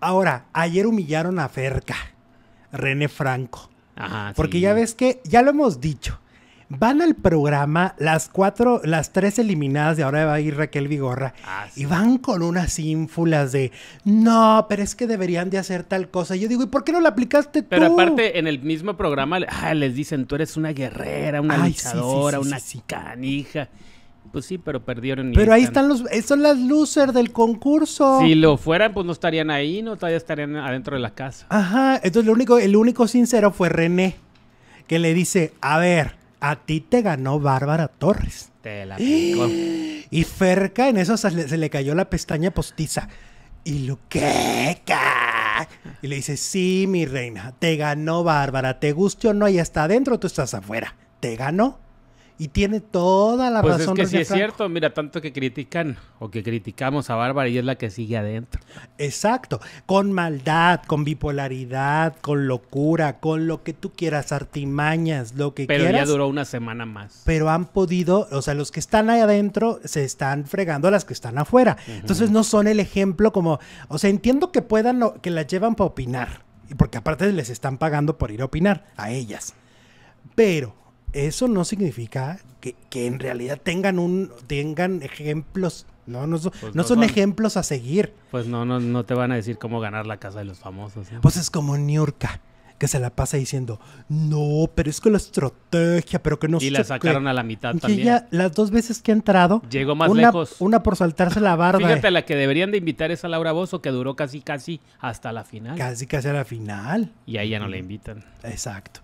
Ahora, ayer humillaron a Ferca, René Franco. porque ya ves que, ya lo hemos dicho, van al programa las cuatro, las tres eliminadas de ahora va a ir Raquel Vigorra ah, y van con unas ínfulas de no, pero es que deberían de hacer tal cosa. yo digo, ¿y por qué no la aplicaste tú? Pero aparte, en el mismo programa ah, les dicen, tú eres una guerrera, una luchadora, una canija. Pues sí, pero perdieron. pero ahí están, los, eh, son las losers del concurso. Si lo fueran, pues no estarían ahí, no todavía estarían adentro de la casa. Ajá, entonces lo único, el único sincero fue René, que le dice, a ver, a ti te ganó Bárbara Torres. Te la ¡Ah! Y Ferca en eso se le, cayó la pestaña postiza. Y lo que... Y le dice, sí, mi reina, te ganó Bárbara, te guste o no, y está adentro, tú estás afuera. Te ganó. Y tiene toda la razón. Pues es que sí es cierto, mira, tanto que critican o que criticamos a Bárbara y es la que sigue adentro. Exacto, con maldad, con bipolaridad, con locura, con lo que tú quieras, artimañas, lo que quieras. Pero ya duró una semana más. Pero han podido, o sea, los que están ahí adentro se están fregando a las que están afuera. Entonces no son el ejemplo como, o sea, entiendo que puedan, que las llevan para opinar, porque aparte les están pagando por ir a opinar a ellas. Pero eso no significa que, en realidad tengan un tengan ejemplos no no, son, pues ejemplos a seguir pues no, no no te van a decir cómo ganar la casa de los famosos ¿eh? pues es como Niurka que se la pasa diciendo no pero es con la estrategia pero que no y la sacaron a la mitad también las dos veces que ha entrado llegó más lejos una por saltarse la barba fíjate la que deberían de invitar es a Laura Bozo que duró casi casi hasta la final casi casi a la final y a ella no la invitan exacto